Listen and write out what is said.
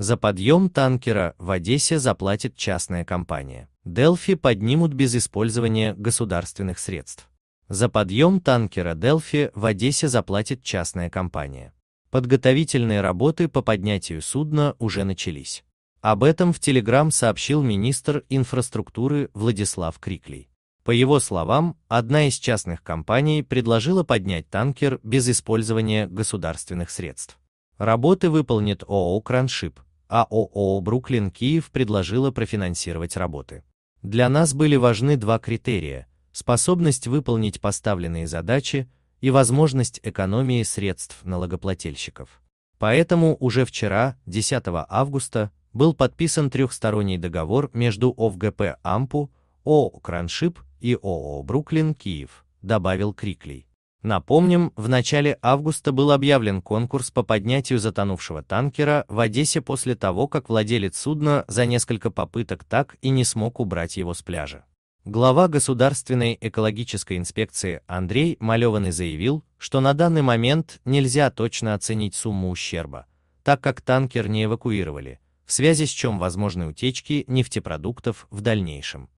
За подъем танкера в Одессе заплатит частная компания. Дельфи поднимут без использования государственных средств. За подъем танкера Дельфи в Одессе заплатит частная компания. Подготовительные работы по поднятию судна уже начались. Об этом в Телеграм сообщил министр инфраструктуры Владислав Криклей. По его словам, одна из частных компаний предложила поднять танкер без использования государственных средств. Работы выполнит ООО «Краншип», АОО «Бруклин Киев» предложила профинансировать работы. Для нас были важны два критерия – способность выполнить поставленные задачи и возможность экономии средств налогоплательщиков. Поэтому уже вчера, 10 августа, был подписан трехсторонний договор между ОВГП «Ампу», ООО «Краншип» и ООО «Бруклин Киев», добавил Криклей. Напомним, в начале августа был объявлен конкурс по поднятию затонувшего танкера в Одессе после того, как владелец судна за несколько попыток так и не смог убрать его с пляжа. Глава Государственной экологической инспекции Андрей Малеванный заявил, что на данный момент нельзя точно оценить сумму ущерба, так как танкер не эвакуировали, в связи с чем возможны утечки нефтепродуктов в дальнейшем.